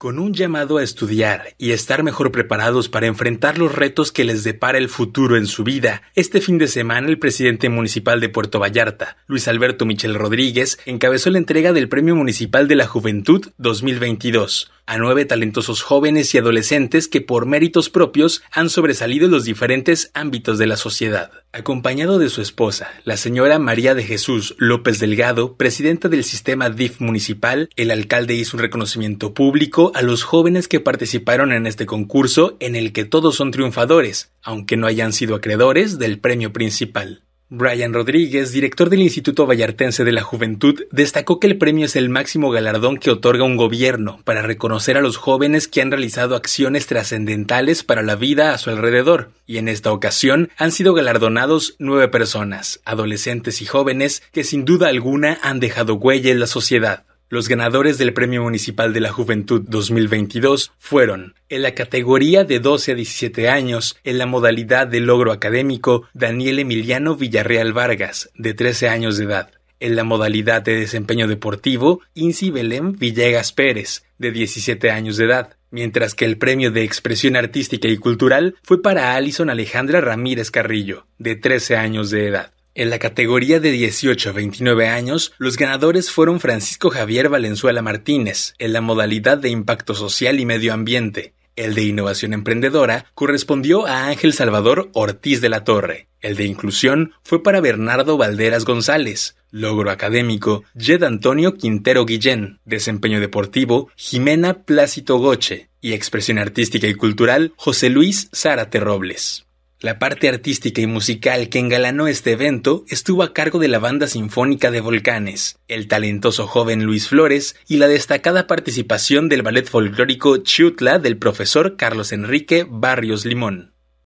con un llamado a estudiar y estar mejor preparados para enfrentar los retos que les depara el futuro en su vida, este fin de semana el presidente municipal de Puerto Vallarta, Luis Alberto Michel Rodríguez, encabezó la entrega del Premio Municipal de la Juventud 2022 a nueve talentosos jóvenes y adolescentes que por méritos propios han sobresalido en los diferentes ámbitos de la sociedad. Acompañado de su esposa, la señora María de Jesús López Delgado, presidenta del sistema DIF municipal, el alcalde hizo un reconocimiento público a los jóvenes que participaron en este concurso en el que todos son triunfadores, aunque no hayan sido acreedores del premio principal. Brian Rodríguez, director del Instituto Vallartense de la Juventud, destacó que el premio es el máximo galardón que otorga un gobierno para reconocer a los jóvenes que han realizado acciones trascendentales para la vida a su alrededor, y en esta ocasión han sido galardonados nueve personas, adolescentes y jóvenes, que sin duda alguna han dejado huella en la sociedad. Los ganadores del Premio Municipal de la Juventud 2022 fueron, en la categoría de 12 a 17 años, en la modalidad de logro académico, Daniel Emiliano Villarreal Vargas, de 13 años de edad. En la modalidad de desempeño deportivo, Inci Belén Villegas Pérez, de 17 años de edad. Mientras que el premio de expresión artística y cultural fue para Alison Alejandra Ramírez Carrillo, de 13 años de edad. En la categoría de 18 a 29 años, los ganadores fueron Francisco Javier Valenzuela Martínez, en la modalidad de Impacto Social y Medio Ambiente. El de Innovación Emprendedora correspondió a Ángel Salvador Ortiz de la Torre. El de Inclusión fue para Bernardo Valderas González. Logro académico, Jed Antonio Quintero Guillén. Desempeño deportivo, Jimena Plácito Goche. Y expresión artística y cultural, José Luis Zárate Robles. La parte artística y musical que engalanó este evento estuvo a cargo de la Banda Sinfónica de Volcanes, el talentoso joven Luis Flores y la destacada participación del ballet folclórico Chutla del profesor Carlos Enrique Barrios Limón.